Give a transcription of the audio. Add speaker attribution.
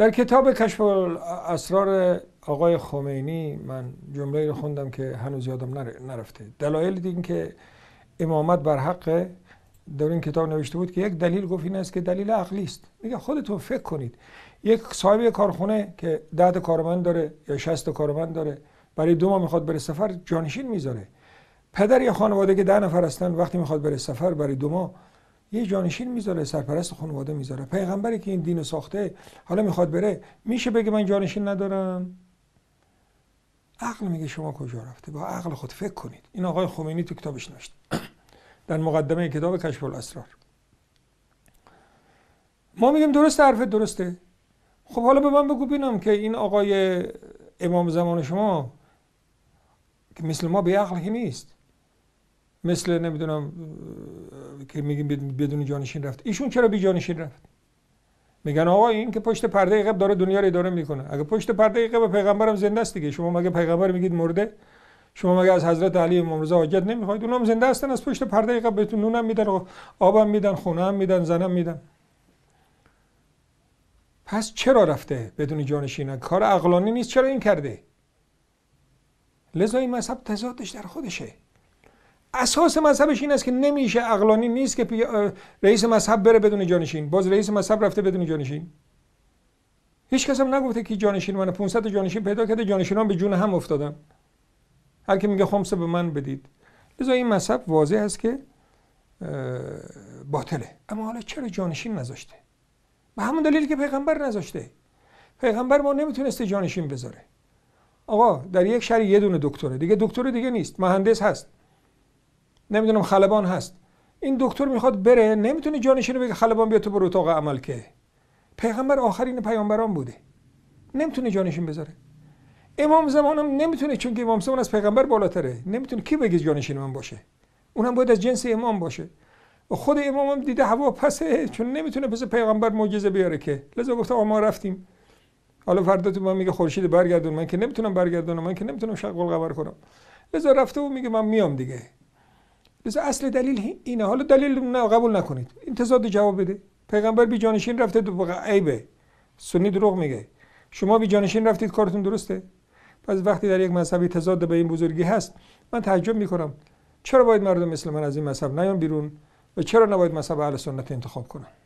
Speaker 1: در کتاب کشف اسرار آقای خمینی من جمله رو خوندم که هنوز یادم نرفته دلایل دیگه که امامت بر حق در این کتاب نوشته بود که یک دلیل گفت این است که دلیل عقلی است میگه خودتون فکر کنید یک صاحب کارخونه که ده کارمند داره یا 60 کارمند داره برای دو ماه میخواد بره سفر جانشین میذاره پدر یا خانواده که ده نفر هستن وقتی میخواد بره سفر برای دو ماه یه جانشین میذاره سرپرست خانواده میذاره پیغمبری که این دین ساخته حالا میخواد بره میشه بگه من جانشین ندارم عقل میگه شما کجا رفته با عقل خود فکر کنید این آقای خمینی تو کتابش نوشت در مقدمه کتاب کشف الاسرار ما میگیم درست حرف درسته خب حالا به من بگو بینم که این آقای امام زمان شما که مثل ما به عقل نیست مثل نمیدونم که میگیم بدون جانشین رفت ایشون چرا بی جانشین رفت میگن آقا این که پشت پرده غیب داره دنیا رو اداره میکنه اگه پشت پرده غیب پیغمبرم زنده است دیگه شما مگه پیغمبر میگید مرده شما مگه از حضرت علی امام رضا حاجت نمیخواید هم زنده هستن از پشت پرده غیب بهتون نونم میدن آبم میدن خونه میدن زنم میدن پس چرا رفته بدون جانشین کار عقلانی نیست چرا این کرده لذا این مذهب تضادش در خودشه اساس مذهبش این است که نمیشه اقلانی نیست که رئیس مذهب بره بدون جانشین باز رئیس مذهب رفته بدون جانشین هیچ کس هم نگفته که جانشین من 500 جانشین پیدا کرده هم به جون هم افتادن هر کی میگه خمسه به من بدید لذا این مذهب واضح است که باطله اما حالا چرا جانشین نذاشته به همون دلیل که پیغمبر نذاشته پیغمبر ما نمیتونسته جانشین بذاره آقا در یک شهر یه دونه دکتره دیگه دکتر دیگه نیست مهندس هست نمیدونم خلبان هست این دکتر میخواد بره نمیتونه جانشین بگه خلبان بیا تو برو اتاق عمل که پیغمبر آخرین پیامبران بوده نمیتونه جانشین بذاره امام زمانم نمیتونه چون که امام زمان از پیغمبر بالاتره نمیتونه کی بگه جانشین من باشه اونم باید از جنس امام باشه خود امام هم دیده هوا پسه چون نمیتونه پس پیغمبر معجزه بیاره که لذا گفتم ما رفتیم حالا فردا تو من میگه خورشید برگردون من که نمیتونم برگردونم من که نمیتونم شغل قمر کنم لذا رفته و میگه من میام دیگه بس اصل دلیل اینه حالا دلیل نه قبول نکنید انتظار جواب بده پیغمبر بی جانشین رفته تو عیبه سنی دروغ میگه شما بی جانشین رفتید کارتون درسته پس وقتی در یک مذهبی تضاد به این بزرگی هست من تعجب میکنم چرا باید مردم مثل من از این مذهب نیان بیرون و چرا نباید مذهب اهل سنت انتخاب کنم؟